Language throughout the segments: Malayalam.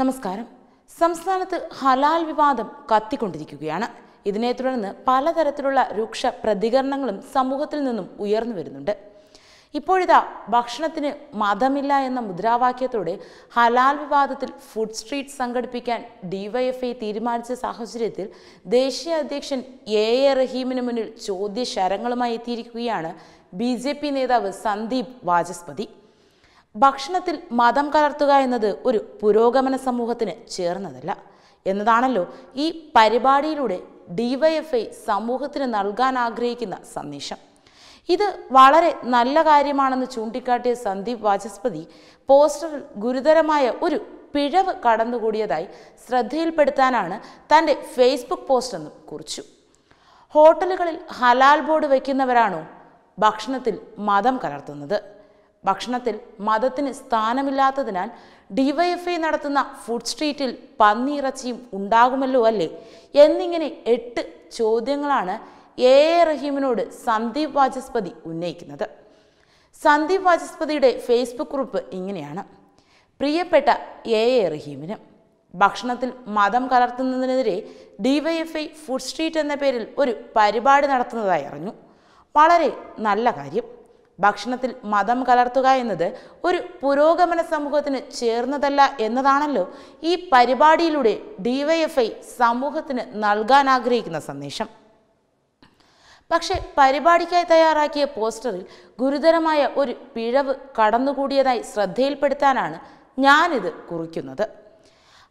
നമസ്കാരം സംസ്ഥാനത്ത് ഹലാൽ വിവാദം കത്തിക്കൊണ്ടിരിക്കുകയാണ് ഇതിനെ തുടർന്ന് പലതരത്തിലുള്ള രൂക്ഷ പ്രതികരണങ്ങളും സമൂഹത്തിൽ നിന്നും ഉയർന്നു വരുന്നുണ്ട് ഇപ്പോഴിതാ ഭക്ഷണത്തിന് മതമില്ല എന്ന മുദ്രാവാക്യത്തോടെ ഹലാൽ വിവാദത്തിൽ ഫുഡ് സ്ട്രീറ്റ് സംഘടിപ്പിക്കാൻ ഡിവൈഎഫ്ഐ തീരുമാനിച്ച സാഹചര്യത്തിൽ ദേശീയ അധ്യക്ഷൻ എ എ റഹീമിന് മുന്നിൽ ചോദ്യശരങ്ങളുമായി എത്തിയിരിക്കുകയാണ് ബി നേതാവ് സന്ദീപ് വാചസ്പതി ഭക്ഷണത്തിൽ മതം കലർത്തുക എന്നത് ഒരു പുരോഗമന സമൂഹത്തിന് ചേർന്നതല്ല എന്നതാണല്ലോ ഈ പരിപാടിയിലൂടെ ഡിവൈഎഫ്ഐ സമൂഹത്തിന് നൽകാൻ ആഗ്രഹിക്കുന്ന സന്ദേശം ഇത് വളരെ നല്ല കാര്യമാണെന്ന് ചൂണ്ടിക്കാട്ടിയ സന്ദീപ് വാചസ്പതി പോസ്റ്ററിൽ ഗുരുതരമായ ഒരു പിഴവ് കടന്നുകൂടിയതായി ശ്രദ്ധയിൽപ്പെടുത്താനാണ് തൻ്റെ ഫേസ്ബുക്ക് പോസ്റ്റ് എന്നും കുറിച്ചു ഹോട്ടലുകളിൽ ഹലാൽ ബോർഡ് വയ്ക്കുന്നവരാണോ ഭക്ഷണത്തിൽ മതം കലർത്തുന്നത് ഭക്ഷണത്തിൽ മതത്തിന് സ്ഥാനമില്ലാത്തതിനാൽ ഡിവൈഎഫ്ഐ നടത്തുന്ന ഫുഡ് സ്ട്രീറ്റിൽ പന്നിയിറച്ചിയും ഉണ്ടാകുമല്ലോ അല്ലേ എന്നിങ്ങനെ എട്ട് ചോദ്യങ്ങളാണ് എ എ റഹീമിനോട് സന്ദീപ് വാചസ്പതി ഉന്നയിക്കുന്നത് സന്ദീപ് വാചസ്പതിയുടെ ഫേസ്ബുക്ക് ഗ്രൂപ്പ് ഇങ്ങനെയാണ് പ്രിയപ്പെട്ട എ എ റഹീമിന് ഭക്ഷണത്തിൽ മതം കലർത്തുന്നതിനെതിരെ ഡിവൈഎഫ്ഐ ഫുഡ് സ്ട്രീറ്റ് എന്ന പേരിൽ ഒരു പരിപാടി നടത്തുന്നതായി അറിഞ്ഞു വളരെ നല്ല കാര്യം ഭക്ഷണത്തിൽ മതം കലർത്തുക എന്നത് ഒരു പുരോഗമന സമൂഹത്തിന് ചേർന്നതല്ല എന്നതാണല്ലോ ഈ പരിപാടിയിലൂടെ ഡിവൈഎഫ്ഐ സമൂഹത്തിന് നൽകാൻ ആഗ്രഹിക്കുന്ന സന്ദേശം പക്ഷേ പരിപാടിക്കായി തയ്യാറാക്കിയ പോസ്റ്ററിൽ ഗുരുതരമായ ഒരു പിഴവ് കടന്നുകൂടിയതായി ശ്രദ്ധയിൽപ്പെടുത്താനാണ് ഞാനിത് കുറിക്കുന്നത്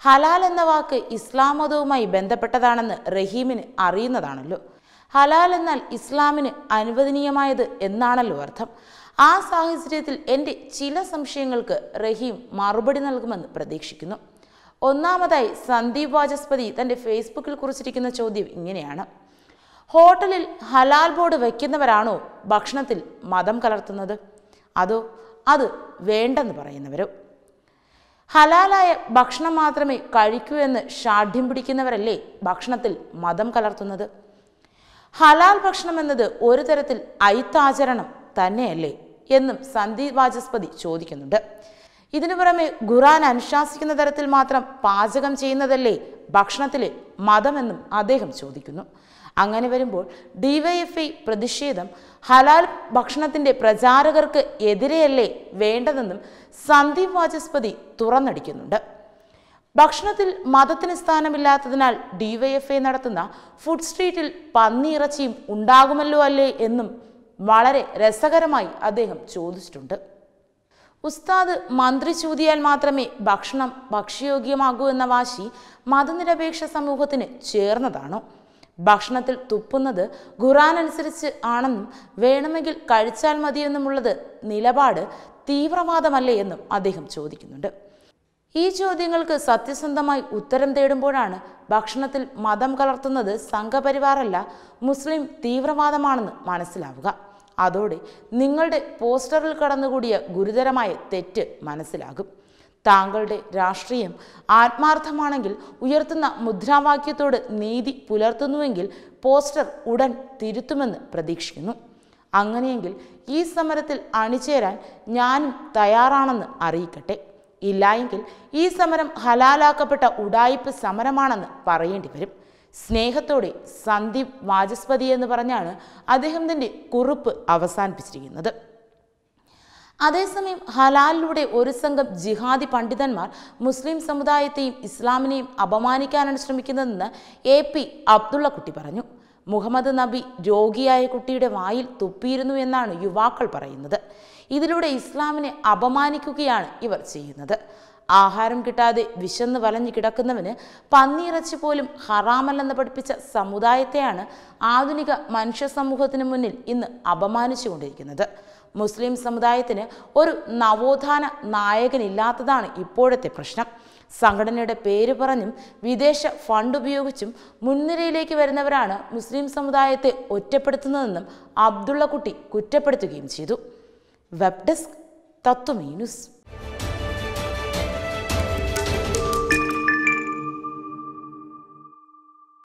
ഹലാൽ എന്ന വാക്ക് ഇസ്ലാം മതവുമായി ബന്ധപ്പെട്ടതാണെന്ന് റഹീമിന് അറിയുന്നതാണല്ലോ ഹലാൽ എന്നാൽ ഇസ്ലാമിന് അനുവദനീയമായത് എന്നാണല്ലോ അർത്ഥം ആ സാഹചര്യത്തിൽ എൻ്റെ ചില സംശയങ്ങൾക്ക് റഹീം മറുപടി നൽകുമെന്ന് പ്രതീക്ഷിക്കുന്നു ഒന്നാമതായി സന്ദീപ് വാചസ്പതി തൻ്റെ ഫേസ്ബുക്കിൽ കുറിച്ചിരിക്കുന്ന ചോദ്യം ഇങ്ങനെയാണ് ഹോട്ടലിൽ ഹലാൽ ബോർഡ് വയ്ക്കുന്നവരാണോ ഭക്ഷണത്തിൽ മതം കലർത്തുന്നത് അതോ അത് വേണ്ടെന്ന് പറയുന്നവരോ ഹലാലായ ഭക്ഷണം മാത്രമേ കഴിക്കൂ എന്ന് ഷാഠ്യം പിടിക്കുന്നവരല്ലേ ഭക്ഷണത്തിൽ മതം കലർത്തുന്നത് ഹലാൽ ഭക്ഷണം എന്നത് ഒരു തരത്തിൽ ഐത്താചരണം തന്നെയല്ലേ എന്നും സന്ദീപ് വാചസ്പതി ചോദിക്കുന്നുണ്ട് ഇതിനു പുറമെ ഖുറാൻ അനുശാസിക്കുന്ന തരത്തിൽ മാത്രം പാചകം ചെയ്യുന്നതല്ലേ ഭക്ഷണത്തിലെ മതമെന്നും അദ്ദേഹം ചോദിക്കുന്നു അങ്ങനെ വരുമ്പോൾ ഡിവൈഎഫ്ഐ പ്രതിഷേധം ഹലാൽ ഭക്ഷണത്തിൻ്റെ പ്രചാരകർക്ക് എതിരെയല്ലേ വേണ്ടതെന്നും സന്ദീപ് വാചസ്പതി തുറന്നടിക്കുന്നുണ്ട് ഭക്ഷണത്തിൽ മതത്തിന് സ്ഥാനമില്ലാത്തതിനാൽ ഡിവൈഎഫ്ഐ നടത്തുന്ന ഫുഡ് സ്ട്രീറ്റിൽ ഇറച്ചിയും ഉണ്ടാകുമല്ലോ അല്ലേ എന്നും വളരെ രസകരമായി അദ്ദേഹം ചോദിച്ചിട്ടുണ്ട് ഉസ്താദ് മന്ത്രി ചൂതിയാൽ മാത്രമേ ഭക്ഷണം ഭക്ഷ്യയോഗ്യമാകൂ എന്ന വാശി മതനിരപേക്ഷ സമൂഹത്തിന് ചേർന്നതാണോ ഭക്ഷണത്തിൽ തുപ്പുന്നത് ഖുറാൻ അനുസരിച്ച് ആണെന്നും വേണമെങ്കിൽ കഴിച്ചാൽ മതിയെന്നുമുള്ളത് നിലപാട് തീവ്രവാദമല്ലേ എന്നും അദ്ദേഹം ചോദിക്കുന്നുണ്ട് ഈ ചോദ്യങ്ങൾക്ക് സത്യസന്ധമായി ഉത്തരം തേടുമ്പോഴാണ് ഭക്ഷണത്തിൽ മതം കലർത്തുന്നത് സംഘപരിവാറല്ല മുസ്ലിം തീവ്രവാദമാണെന്ന് മനസ്സിലാവുക അതോടെ നിങ്ങളുടെ പോസ്റ്ററിൽ കടന്നുകൂടിയ ഗുരുതരമായ തെറ്റ് മനസ്സിലാകും താങ്കളുടെ രാഷ്ട്രീയം ആത്മാർത്ഥമാണെങ്കിൽ ഉയർത്തുന്ന മുദ്രാവാക്യത്തോട് നീതി പുലർത്തുന്നുവെങ്കിൽ പോസ്റ്റർ ഉടൻ തിരുത്തുമെന്ന് പ്രതീക്ഷിക്കുന്നു അങ്ങനെയെങ്കിൽ ഈ സമരത്തിൽ അണിചേരാൻ ഞാനും തയ്യാറാണെന്ന് അറിയിക്കട്ടെ ഇല്ലായെങ്കിൽ ഈ സമരം ഹലാലാക്കപ്പെട്ട ഉടായിപ്പ് സമരമാണെന്ന് പറയേണ്ടി വരും സ്നേഹത്തോടെ സന്ദീപ് വാചസ്പതി എന്ന് പറഞ്ഞാണ് അദ്ദേഹം തന്റെ കുറിപ്പ് അവസാനിപ്പിച്ചിരിക്കുന്നത് അതേസമയം ഹലാലിലൂടെ ഒരു സംഘം ജിഹാദി പണ്ഡിതന്മാർ മുസ്ലിം സമുദായത്തെയും ഇസ്ലാമിനെയും അപമാനിക്കാനാണ് ശ്രമിക്കുന്നതെന്ന് എ പി അബ്ദുള്ളക്കുട്ടി പറഞ്ഞു മുഹമ്മദ് നബി രോഗിയായ കുട്ടിയുടെ വായിൽ തുപ്പിയിരുന്നു എന്നാണ് യുവാക്കൾ പറയുന്നത് ഇതിലൂടെ ഇസ്ലാമിനെ അപമാനിക്കുകയാണ് ഇവർ ചെയ്യുന്നത് ആഹാരം കിട്ടാതെ വിശന്ന് വലഞ്ഞു കിടക്കുന്നവന് പന്നിയിറച്ചി പോലും ഹറാമല്ലെന്ന് പഠിപ്പിച്ച സമുദായത്തെയാണ് ആധുനിക മനുഷ്യ സമൂഹത്തിന് മുന്നിൽ ഇന്ന് അപമാനിച്ചുകൊണ്ടിരിക്കുന്നത് മുസ്ലിം സമുദായത്തിന് ഒരു നവോത്ഥാന നായകനില്ലാത്തതാണ് ഇപ്പോഴത്തെ പ്രശ്നം സംഘടനയുടെ പേര് പറഞ്ഞും വിദേശ ഫണ്ട് ഉപയോഗിച്ചും മുൻനിരയിലേക്ക് വരുന്നവരാണ് മുസ്ലിം സമുദായത്തെ ഒറ്റപ്പെടുത്തുന്നതെന്നും കുട്ടി കുറ്റപ്പെടുത്തുകയും ചെയ്തു വെബ് ഡെസ്ക് തത്വമീ ന്യൂസ്